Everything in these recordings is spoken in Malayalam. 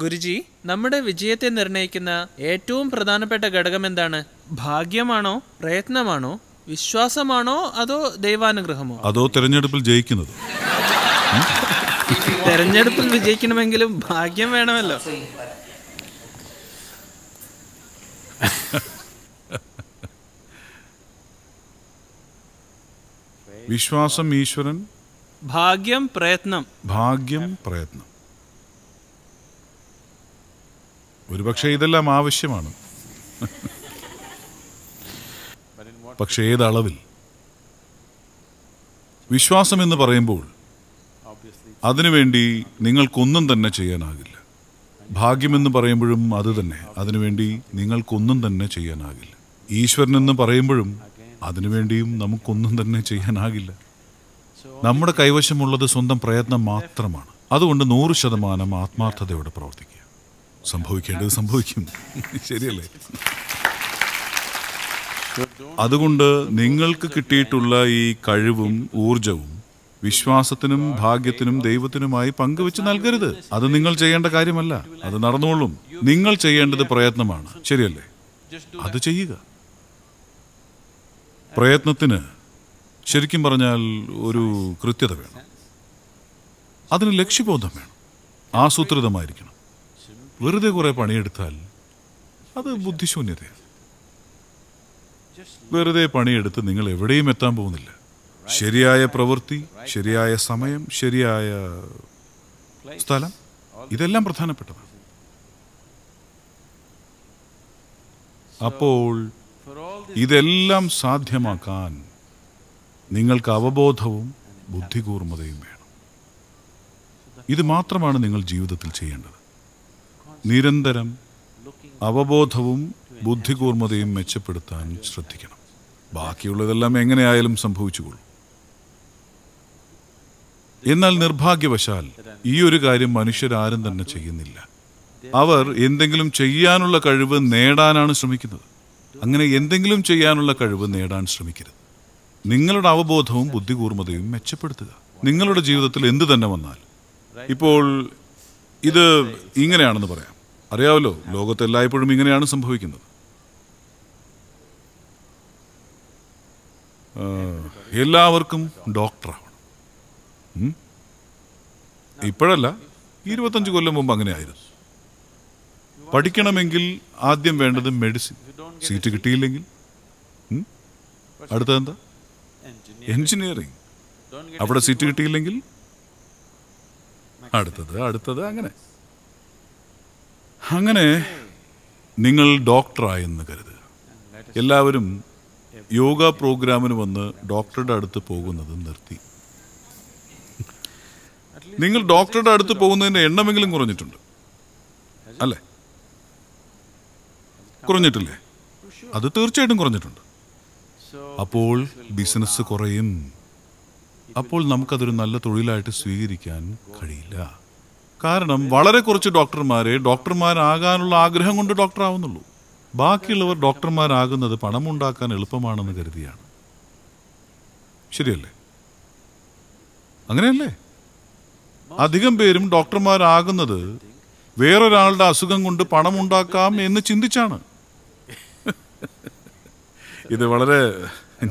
ഗുരുജി നമ്മുടെ വിജയത്തെ നിർണയിക്കുന്ന ഏറ്റവും പ്രധാനപ്പെട്ട ഘടകം എന്താണ് ഭാഗ്യമാണോ പ്രയത്നമാണോ വിശ്വാസമാണോ അതോ ദൈവാനുഗ്രഹമോ അതോ തെരഞ്ഞെടുപ്പിൽ ജയിക്കുന്നത് തെരഞ്ഞെടുപ്പിൽ വിജയിക്കണമെങ്കിലും ഭാഗ്യം വേണമല്ലോ വിശ്വാസം ഈശ്വരൻ ഭാഗ്യം പ്രയത്നം ഭാഗ്യം പ്രയത്നം ഒരുപക്ഷെ ഇതെല്ലാം ആവശ്യമാണ് പക്ഷേ ഏതളവിൽ വിശ്വാസം എന്ന് പറയുമ്പോൾ അതിനുവേണ്ടി നിങ്ങൾക്കൊന്നും തന്നെ ചെയ്യാനാകില്ല ഭാഗ്യമെന്ന് പറയുമ്പോഴും അത് തന്നെ അതിനുവേണ്ടി നിങ്ങൾക്കൊന്നും തന്നെ ചെയ്യാനാകില്ല ഈശ്വരൻ എന്ന് പറയുമ്പോഴും അതിനുവേണ്ടിയും നമുക്കൊന്നും തന്നെ ചെയ്യാനാകില്ല നമ്മുടെ കൈവശമുള്ളത് സ്വന്തം പ്രയത്നം മാത്രമാണ് അതുകൊണ്ട് നൂറ് ശതമാനം ആത്മാർത്ഥതയോടെ പ്രവർത്തിക്കുക സംഭവിക്കേണ്ടത് സംഭവിക്കും ശരിയല്ലേ അതുകൊണ്ട് നിങ്ങൾക്ക് കിട്ടിയിട്ടുള്ള ഈ കഴിവും ഊർജവും വിശ്വാസത്തിനും ഭാഗ്യത്തിനും ദൈവത്തിനുമായി പങ്കുവെച്ച് നൽകരുത് അത് നിങ്ങൾ ചെയ്യേണ്ട കാര്യമല്ല അത് നടന്നോളും നിങ്ങൾ ചെയ്യേണ്ടത് പ്രയത്നമാണ് ശരിയല്ലേ അത് ചെയ്യുക പ്രയത്നത്തിന് ശരിക്കും പറഞ്ഞാൽ ഒരു കൃത്യത വേണം അതിന് ലക്ഷ്യബോധം വേണം ആസൂത്രിതമായിരിക്കണം വെറുതെ കുറെ പണിയെടുത്താൽ അത് ബുദ്ധിശൂന്യതയാണ് വെറുതെ പണിയെടുത്ത് നിങ്ങൾ എവിടെയും എത്താൻ പോകുന്നില്ല ശരിയായ പ്രവൃത്തി ശരിയായ സമയം ശരിയായ സ്ഥലം ഇതെല്ലാം പ്രധാനപ്പെട്ടതാണ് അപ്പോൾ ഇതെല്ലാം സാധ്യമാക്കാൻ നിങ്ങൾക്ക് അവബോധവും ബുദ്ധികൂർമ്മതയും വേണം ഇത് മാത്രമാണ് നിങ്ങൾ ജീവിതത്തിൽ ചെയ്യേണ്ടത് നിരന്തരം അവബോധവും ബുദ്ധികൂർമ്മതയും മെച്ചപ്പെടുത്താൻ ശ്രദ്ധിക്കണം ബാക്കിയുള്ളതെല്ലാം എങ്ങനെയായാലും സംഭവിച്ചുകൊള്ളു എന്നാൽ നിർഭാഗ്യവശാൽ ഈ ഒരു കാര്യം മനുഷ്യരാരും തന്നെ ചെയ്യുന്നില്ല അവർ എന്തെങ്കിലും ചെയ്യാനുള്ള കഴിവ് നേടാനാണ് ശ്രമിക്കുന്നത് അങ്ങനെ എന്തെങ്കിലും ചെയ്യാനുള്ള കഴിവ് നേടാൻ ശ്രമിക്കരുത് നിങ്ങളുടെ അവബോധവും ബുദ്ധികൂർമ്മതയും മെച്ചപ്പെടുത്തുക നിങ്ങളുടെ ജീവിതത്തിൽ എന്ത് തന്നെ വന്നാൽ ഇപ്പോൾ ഇത് ഇങ്ങനെയാണെന്ന് പറയാം അറിയാമല്ലോ ലോകത്ത് എല്ലായ്പ്പോഴും ഇങ്ങനെയാണ് സംഭവിക്കുന്നത് എല്ലാവർക്കും ഡോക്ടറാവണം ഇപ്പോഴല്ല ഇരുപത്തഞ്ച് കൊല്ലം മുമ്പ് അങ്ങനെയായിരുന്നു പഠിക്കണമെങ്കിൽ ആദ്യം വേണ്ടത് മെഡിസിൻ സീറ്റ് കിട്ടിയില്ലെങ്കിൽ അടുത്തെന്താ എഞ്ചിനീയറിംഗ് അവിടെ സീറ്റ് കിട്ടിയില്ലെങ്കിൽ അടുത്തത് അടുത്തത് അങ്ങനെ അങ്ങനെ നിങ്ങൾ ഡോക്ടറായെന്ന് കരുത് എല്ലാവരും യോഗ പ്രോഗ്രാമിന് വന്ന് ഡോക്ടറുടെ അടുത്ത് പോകുന്നത് നിർത്തി നിങ്ങൾ ഡോക്ടറുടെ അടുത്ത് പോകുന്നതിൻ്റെ എണ്ണമെങ്കിലും കുറഞ്ഞിട്ടുണ്ട് അല്ലേ കുറഞ്ഞിട്ടില്ലേ അത് തീർച്ചയായിട്ടും കുറഞ്ഞിട്ടുണ്ട് അപ്പോൾ ബിസിനസ് കുറയും അപ്പോൾ നമുക്കതൊരു നല്ല തൊഴിലായിട്ട് സ്വീകരിക്കാൻ കഴിയില്ല കാരണം വളരെ കുറച്ച് ഡോക്ടർമാരെ ഡോക്ടർമാരാകാനുള്ള ആഗ്രഹം കൊണ്ട് ഡോക്ടർ ആവുന്നുള്ളൂ ബാക്കിയുള്ളവർ ഡോക്ടർമാരാകുന്നത് പണമുണ്ടാക്കാൻ എളുപ്പമാണെന്ന് കരുതിയാണ് ശരിയല്ലേ അങ്ങനെയല്ലേ അധികം പേരും ഡോക്ടർമാരാകുന്നത് വേറൊരാളുടെ അസുഖം കൊണ്ട് പണമുണ്ടാക്കാം എന്ന് ചിന്തിച്ചാണ് ഇത് വളരെ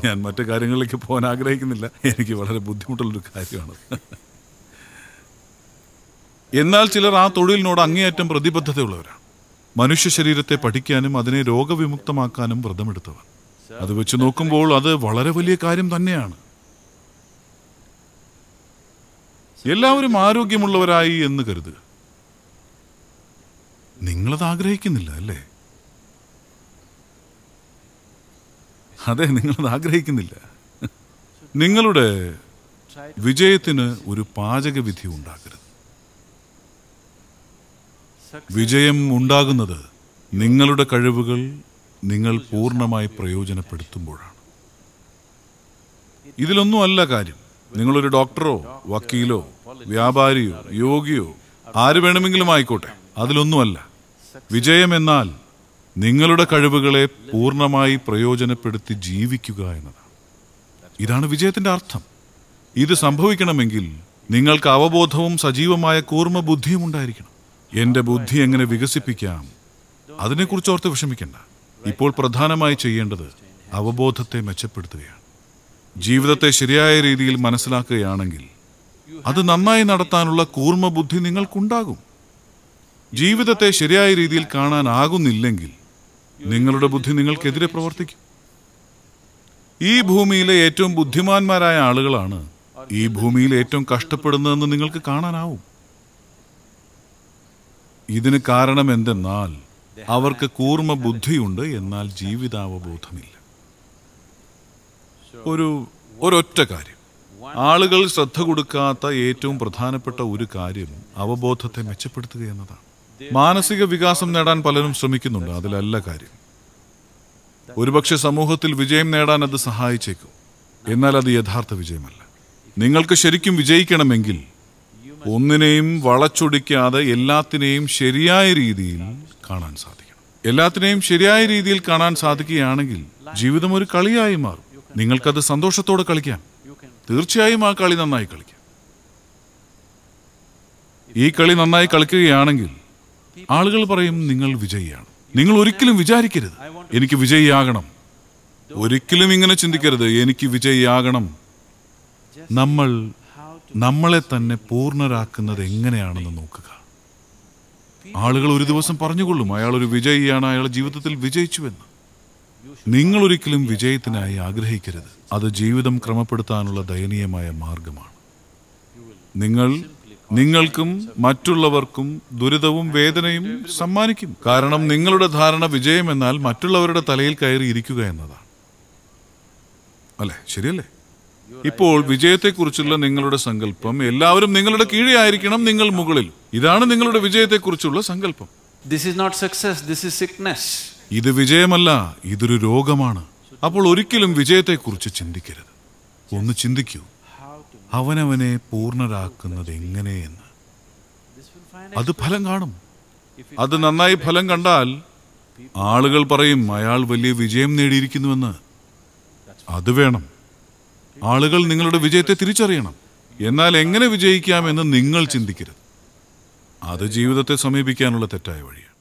ഞാൻ മറ്റു കാര്യങ്ങളിലേക്ക് പോകാൻ ആഗ്രഹിക്കുന്നില്ല എനിക്ക് വളരെ ബുദ്ധിമുട്ടുള്ളൊരു കാര്യമാണ് എന്നാൽ ചിലർ ആ തൊഴിലിനോട് അങ്ങേയറ്റം പ്രതിബദ്ധതയുള്ളവരാണ് മനുഷ്യ ശരീരത്തെ പഠിക്കാനും അതിനെ രോഗവിമുക്തമാക്കാനും വ്രതമെടുത്തവർ അത് വെച്ച് നോക്കുമ്പോൾ അത് വളരെ വലിയ കാര്യം തന്നെയാണ് എല്ലാവരും ആരോഗ്യമുള്ളവരായി എന്ന് കരുതുക നിങ്ങളത് ആഗ്രഹിക്കുന്നില്ല അല്ലേ അതെ നിങ്ങളത് ആഗ്രഹിക്കുന്നില്ല നിങ്ങളുടെ വിജയത്തിന് ഒരു പാചകവിധി ഉണ്ടാക്കരുത് വിജയം ഉണ്ടാകുന്നത് നിങ്ങളുടെ കഴിവുകൾ നിങ്ങൾ പൂർണ്ണമായി പ്രയോജനപ്പെടുത്തുമ്പോഴാണ് ഇതിലൊന്നുമല്ല കാര്യം നിങ്ങളൊരു ഡോക്ടറോ വക്കീലോ വ്യാപാരിയോ യോഗിയോ ആര് വേണമെങ്കിലും ആയിക്കോട്ടെ അതിലൊന്നുമല്ല വിജയമെന്നാൽ നിങ്ങളുടെ കഴിവുകളെ പൂർണ്ണമായി പ്രയോജനപ്പെടുത്തി ജീവിക്കുക എന്നതാണ് ഇതാണ് വിജയത്തിന്റെ അർത്ഥം ഇത് സംഭവിക്കണമെങ്കിൽ നിങ്ങൾക്ക് അവബോധവും സജീവമായ കൂർമ്മ ബുദ്ധിയും ഉണ്ടായിരിക്കണം എന്റെ ബുദ്ധി എങ്ങനെ വികസിപ്പിക്കാം അതിനെക്കുറിച്ച് ഓർത്ത് വിഷമിക്കണ്ട ഇപ്പോൾ പ്രധാനമായി ചെയ്യേണ്ടത് അവബോധത്തെ മെച്ചപ്പെടുത്തുകയാണ് ജീവിതത്തെ ശരിയായ രീതിയിൽ മനസ്സിലാക്കുകയാണെങ്കിൽ അത് നന്നായി നടത്താനുള്ള കൂർമ്മ ബുദ്ധി നിങ്ങൾക്കുണ്ടാകും ജീവിതത്തെ ശരിയായ രീതിയിൽ കാണാനാകുന്നില്ലെങ്കിൽ നിങ്ങളുടെ ബുദ്ധി നിങ്ങൾക്കെതിരെ പ്രവർത്തിക്കും ഈ ഭൂമിയിലെ ഏറ്റവും ബുദ്ധിമാന്മാരായ ആളുകളാണ് ഈ ഭൂമിയിൽ ഏറ്റവും കഷ്ടപ്പെടുന്നതെന്ന് നിങ്ങൾക്ക് കാണാനാവും ഇതിന് കാരണം എന്തെന്നാൽ അവർക്ക് കൂർമ്മ ബുദ്ധിയുണ്ട് എന്നാൽ ജീവിതാവബോധമില്ല ഒരു ഒരൊറ്റ കാര്യം ആളുകൾ ശ്രദ്ധ കൊടുക്കാത്ത ഏറ്റവും പ്രധാനപ്പെട്ട ഒരു കാര്യം അവബോധത്തെ മെച്ചപ്പെടുത്തുക എന്നതാണ് മാനസിക വികാസം നേടാൻ പലരും ശ്രമിക്കുന്നുണ്ട് അതിലല്ല കാര്യം ഒരുപക്ഷെ സമൂഹത്തിൽ വിജയം നേടാൻ അത് സഹായിച്ചേക്കും എന്നാൽ അത് യഥാർത്ഥ വിജയമല്ല നിങ്ങൾക്ക് ശരിക്കും വിജയിക്കണമെങ്കിൽ ഒന്നിനെയും വളച്ചൊടിക്കാതെ എല്ലാത്തിനെയും ശരിയായ രീതിയിൽ കാണാൻ സാധിക്കണം എല്ലാത്തിനെയും ശരിയായ രീതിയിൽ കാണാൻ സാധിക്കുകയാണെങ്കിൽ ജീവിതം ഒരു കളിയായി മാറും നിങ്ങൾക്കത് സന്തോഷത്തോടെ കളിക്കാം തീർച്ചയായും ആ കളി നന്നായി കളിക്കാം ഈ കളി നന്നായി കളിക്കുകയാണെങ്കിൽ ആളുകൾ പറയും നിങ്ങൾ വിജയിയാണ് നിങ്ങൾ ഒരിക്കലും വിചാരിക്കരുത് എനിക്ക് വിജയിയാകണം ഒരിക്കലും ഇങ്ങനെ ചിന്തിക്കരുത് എനിക്ക് വിജയിയാകണം നമ്മൾ നമ്മളെ തന്നെ പൂർണ്ണരാക്കുന്നത് എങ്ങനെയാണെന്ന് നോക്കുക ആളുകൾ ഒരു ദിവസം പറഞ്ഞുകൊള്ളും അയാൾ ഒരു വിജയിയാണ് അയാൾ ജീവിതത്തിൽ വിജയിച്ചുവെന്ന് നിങ്ങൾ ഒരിക്കലും വിജയത്തിനായി ആഗ്രഹിക്കരുത് അത് ജീവിതം ക്രമപ്പെടുത്താനുള്ള ദയനീയമായ മാർഗമാണ് നിങ്ങൾ നിങ്ങൾക്കും മറ്റുള്ളവർക്കും ദുരിതവും വേദനയും സമ്മാനിക്കും കാരണം നിങ്ങളുടെ ധാരണ വിജയം എന്നാൽ മറ്റുള്ളവരുടെ തലയിൽ കയറി ഇരിക്കുക എന്നതാണ് അല്ലേ ശരിയല്ലേ ഇപ്പോൾ വിജയത്തെക്കുറിച്ചുള്ള നിങ്ങളുടെ സങ്കല്പം എല്ലാവരും നിങ്ങളുടെ കീഴേ ആയിരിക്കണം നിങ്ങൾ മുകളിൽ ഇതാണ് നിങ്ങളുടെ വിജയത്തെക്കുറിച്ചുള്ള സങ്കല്പം this is not success this is sickness ഇത് വിജയമല്ല ഇതൊരു രോഗമാണ് അപ്പോൾ ഒരിക്കലും വിജയത്തെക്കുറിച്ച് ചിന്തിക്കരുത് ഒന്ന് ചിന്തിക്കൂ അവനവനെ പൂർണ്ണരാക്കുന്നത് എങ്ങനെയെന്ന് അത് ഫലം കാണും അത് നന്നായി ഫലം കണ്ടാൽ ആളുകൾ പറയും അയാൾ വലിയ വിജയം നേടിയിരിക്കുന്നുവെന്ന് അത് വേണം ആളുകൾ നിങ്ങളുടെ വിജയത്തെ തിരിച്ചറിയണം എന്നാൽ എങ്ങനെ വിജയിക്കാമെന്ന് നിങ്ങൾ ചിന്തിക്കരുത് അത് ജീവിതത്തെ സമീപിക്കാനുള്ള തെറ്റായ വഴിയാണ്